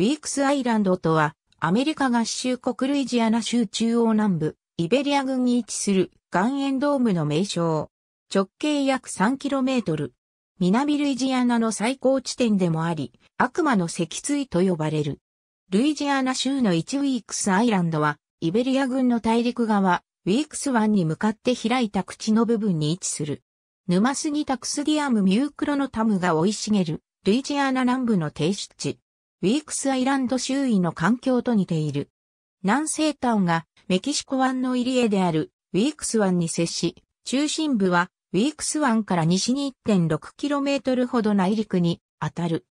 ウィークスアイランドとは、アメリカ合衆国ルイジアナ州中央南部、イベリア軍に位置する岩塩ドームの名称。直径約 3km。南ルイジアナの最高地点でもあり、悪魔の脊椎と呼ばれる。ルイジアナ州の1ウィークスアイランドは、イベリア軍の大陸側、ウィークス湾に向かって開いた口の部分に位置する。沼杉タクスディアムミュークロノタムが生い茂る、ルイジアナ南部の低湿地。ウィークスアイランド周囲の環境と似ている。南西端がメキシコ湾の入り江であるウィークス湾に接し、中心部はウィークス湾から西に 1.6km ほど内陸に当たる。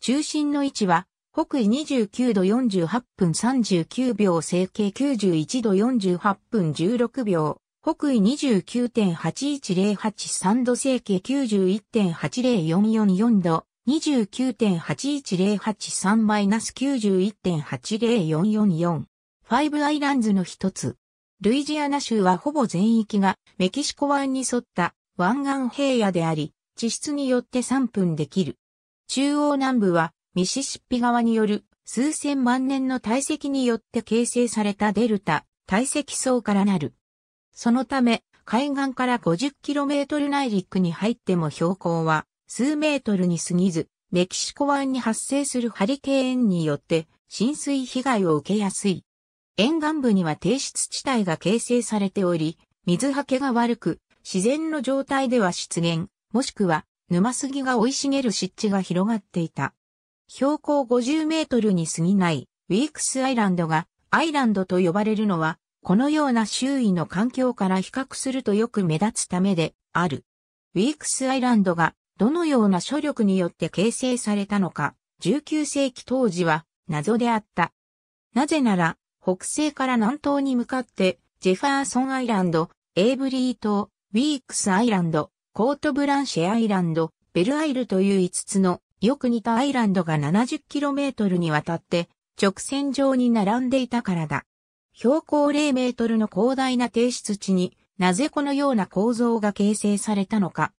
中心の位置は北緯29度48分39秒整形91度48分16秒。北緯29.81083度整形91.80444度、2 9 8 1 0 8 3 9 1 8 0 4 4 4ファイブアイランズの一つ。ルイジアナ州はほぼ全域がメキシコ湾に沿った湾岸平野であり、地質によって3分できる。中央南部はミシシッピ川による数千万年の堆積によって形成されたデルタ、堆積層からなる。そのため、海岸から 50km 内陸に入っても標高は数メートルに過ぎず、メキシコ湾に発生するハリケーンによって浸水被害を受けやすい。沿岸部には低湿地帯が形成されており、水はけが悪く、自然の状態では出現、もしくは沼杉が生い茂る湿地が広がっていた。標高50メートルに過ぎないウィークスアイランドがアイランドと呼ばれるのは、このような周囲の環境から比較するとよく目立つためである。ウィークスアイランドがどのような諸力によって形成されたのか、19世紀当時は謎であった。なぜなら、北西から南東に向かって、ジェファーソンアイランド、エイブリー島、ウィークスアイランド、コートブランシェアイランド、ベルアイルという5つのよく似たアイランドが 70km にわたって直線上に並んでいたからだ。標高0メートルの広大な低湿地になぜこのような構造が形成されたのか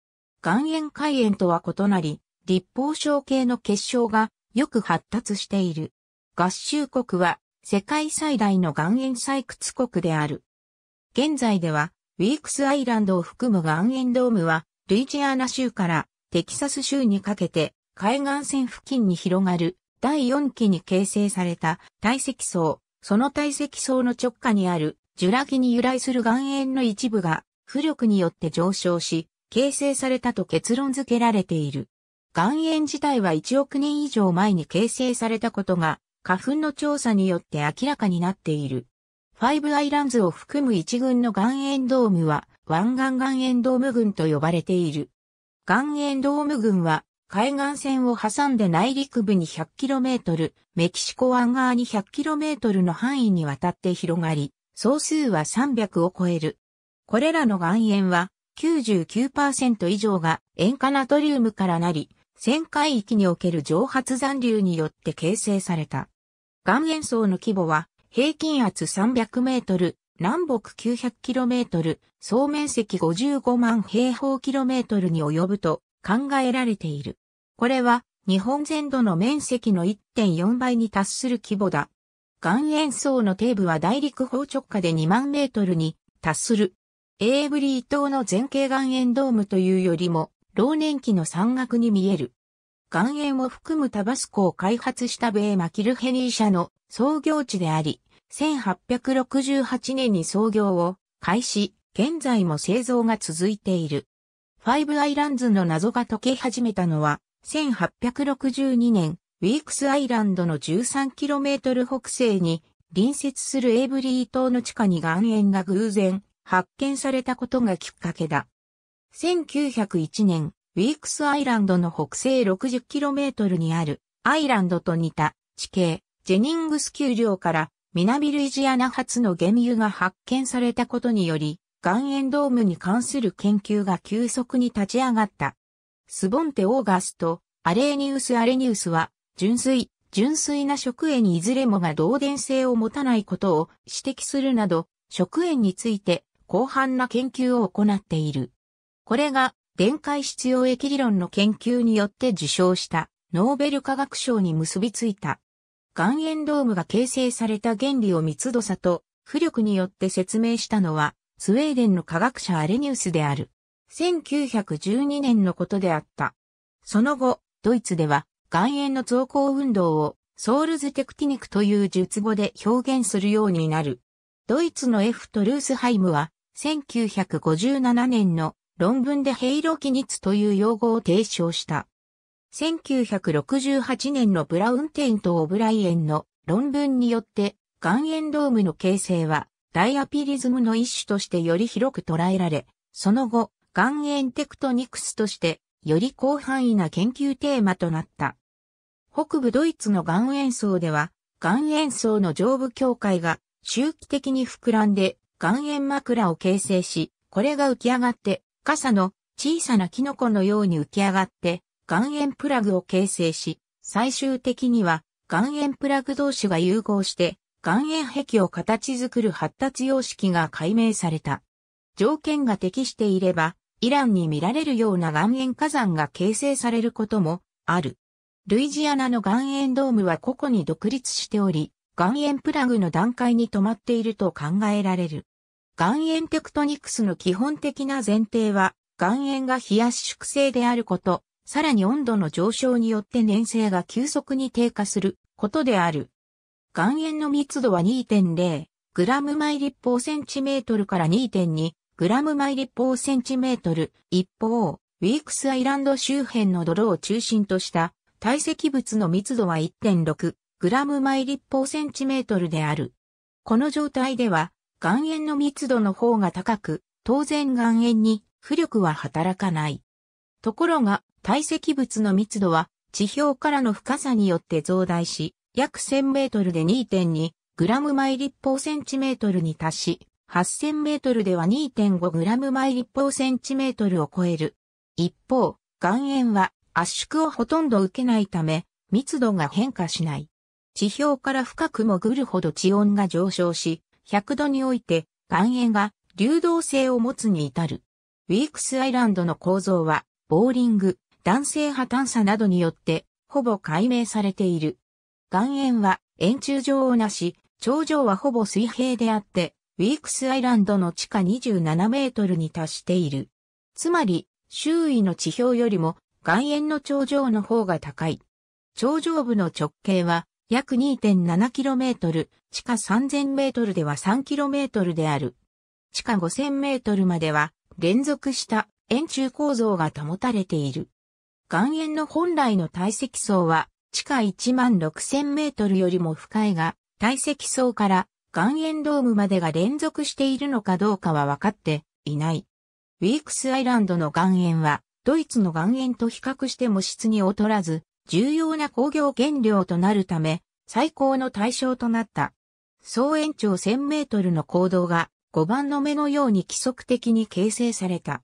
岩塩海塩とは異なり、立方小系の結晶がよく発達している。合衆国は世界最大の岩塩採掘国である。現在では、ウィークスアイランドを含む岩塩ドームは、ルイジアナ州からテキサス州にかけて、海岸線付近に広がる第4期に形成された堆積層、その堆積層の直下にあるジュラギに由来する岩塩の一部が浮力によって上昇し、形成されたと結論付けられている。岩塩自体は1億年以上前に形成されたことが、花粉の調査によって明らかになっている。ファイブアイランズを含む一群の岩塩ドームは、湾岸岩塩ドーム群と呼ばれている。岩塩ドーム群は、海岸線を挟んで内陸部に 100km、メキシコ湾側に 100km の範囲にわたって広がり、総数は300を超える。これらの岩塩は、99%以上が塩化ナトリウムからなり、旋回域における蒸発残留によって形成された。岩塩層の規模は平均圧300メートル、南北900キロメートル、総面積55万平方キロメートルに及ぶと考えられている。これは日本全土の面積の1.4倍に達する規模だ。岩塩層の底部は大陸方直下で2万メートルに達する。エーブリー島の前景岩塩ドームというよりも、老年期の山岳に見える。岩塩を含むタバスコを開発した米マキルヘニー社の創業地であり、1868年に創業を開始、現在も製造が続いている。ファイブアイランズの謎が解け始めたのは、1862年、ウィークスアイランドの 13km 北西に隣接するエーブリー島の地下に岩塩が偶然発見されたことがきっかけだ。1901年、ウィークスアイランドの北西 60km にあるアイランドと似た地形、ジェニングス丘陵から南ルイジアナ発の原油が発見されたことにより、岩塩ドームに関する研究が急速に立ち上がった。スボンテ・オーガスとアレーニウス・アレニウスは、純粋、純粋な食塩にいずれもが導電性を持たないことを指摘するなど、食塩について広範な研究を行っている。これが電解質溶液理論の研究によって受賞したノーベル化学賞に結びついた。岩塩ドームが形成された原理を密度差と浮力によって説明したのはスウェーデンの科学者アレニウスである。1912年のことであった。その後、ドイツでは岩塩の増項運動をソウルズテクティニクという術語で表現するようになる。ドイツの F とルースハイムは1957年の論文でヘイロキニツという用語を提唱した。1968年のブラウンテインとオブライエンの論文によって、岩塩ドームの形成は、ダイアピリズムの一種としてより広く捉えられ、その後、岩塩テクトニクスとして、より広範囲な研究テーマとなった。北部ドイツの岩塩層では、岩塩層の上部境界が周期的に膨らんで岩塩枕を形成し、これが浮き上がって、傘の小さなキノコのように浮き上がって、岩塩プラグを形成し、最終的には岩塩プラグ同士が融合して、岩塩壁を形作る発達様式が解明された。条件が適していれば、イランに見られるような岩塩火山が形成されることもある。ルイジアナの岩塩ドームは個々に独立しており、岩塩プラグの段階に止まっていると考えられる。岩塩テクトニクスの基本的な前提は、岩塩が冷やし粛性であること、さらに温度の上昇によって粘性が急速に低下することである。岩塩の密度は 2.0g 毎立方センチメートルから 2.2g 毎立方センチメートル。一方、ウィークスアイランド周辺の泥を中心とした堆積物の密度は1.6グラム毎立方センチメートルである。この状態では、岩塩の密度の方が高く、当然岩塩に浮力は働かない。ところが、堆積物の密度は、地表からの深さによって増大し、約1000メートルで2.2グラム毎立方センチメートルに達し、8000メートルでは2.5グラム毎立方センチメートルを超える。一方、岩塩は圧縮をほとんど受けないため、密度が変化しない。地表から深く潜るほど地温が上昇し、100度において岩塩が流動性を持つに至る。ウィークスアイランドの構造は、ボーリング、弾性破炭さなどによって、ほぼ解明されている。岩塩は円柱状をなし、頂上はほぼ水平であって、ウィークスアイランドの地下27メートルに達している。つまり、周囲の地表よりも岩塩の頂上の方が高い。頂上部の直径は約 2.7km、地下 3000m では 3km である。地下 5000m までは連続した円柱構造が保たれている。岩塩の本来の体積層は地下1万6000メートルよりも深いが、体積層から岩塩ドームまでが連続しているのかどうかは分かっていない。ウィークスアイランドの岩塩は、ドイツの岩塩と比較しても質に劣らず、重要な工業原料となるため、最高の対象となった。総延長1000メートルの行動が5番の目のように規則的に形成された。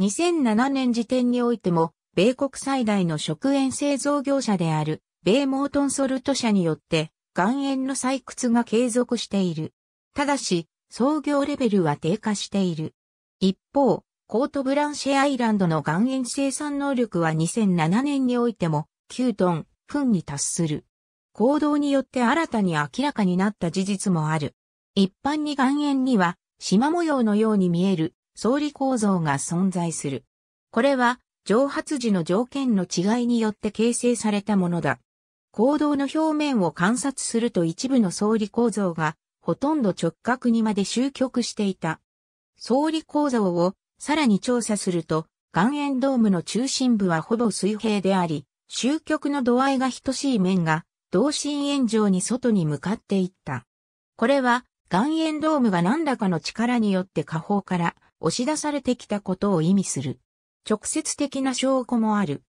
2007年時点においても、米国最大の食塩製造業者である、米モートンソルト社によって、岩塩の採掘が継続している。ただし、創業レベルは低下している。一方、コートブランシェアイランドの岩塩生産能力は2007年においても9トン、分に達する。行動によって新たに明らかになった事実もある。一般に岩塩には、縞模様のように見える、総理構造が存在する。これは、蒸発時の条件の違いによって形成されたものだ。行動の表面を観察すると一部の総理構造が、ほとんど直角にまで終局していた。総理構造をさらに調査すると、岩塩ドームの中心部はほぼ水平であり、終局の度合いが等しい面が、同心円状に外に向かっていった。これは、岩塩ドームが何らかの力によって下方から押し出されてきたことを意味する。直接的な証拠もある。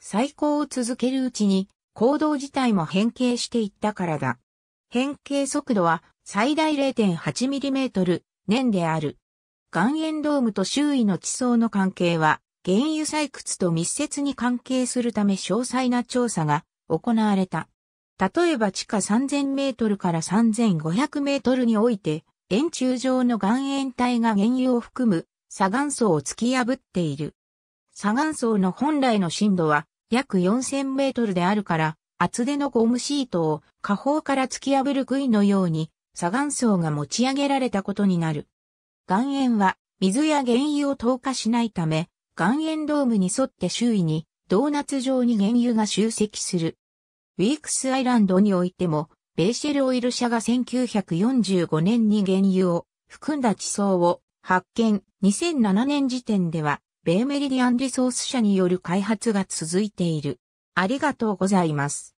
再高を続けるうちに行動自体も変形していったからだ。変形速度は最大 0.8mm 年である。岩塩ドームと周囲の地層の関係は原油採掘と密接に関係するため詳細な調査が行われた。例えば地下3000メートルから3500メートルにおいて、円柱状の岩塩帯が原油を含む砂岩層を突き破っている。砂岩層の本来の深度は約4000メートルであるから、厚手のゴムシートを下方から突き破る杭のように砂岩層が持ち上げられたことになる。岩塩は水や原油を透過しないため、岩塩ドームに沿って周囲にドーナツ状に原油が集積する。ウィークスアイランドにおいても、ベーシェルオイル社が1945年に原油を含んだ地層を発見。2007年時点では、米メリディアンリソース社による開発が続いている。ありがとうございます。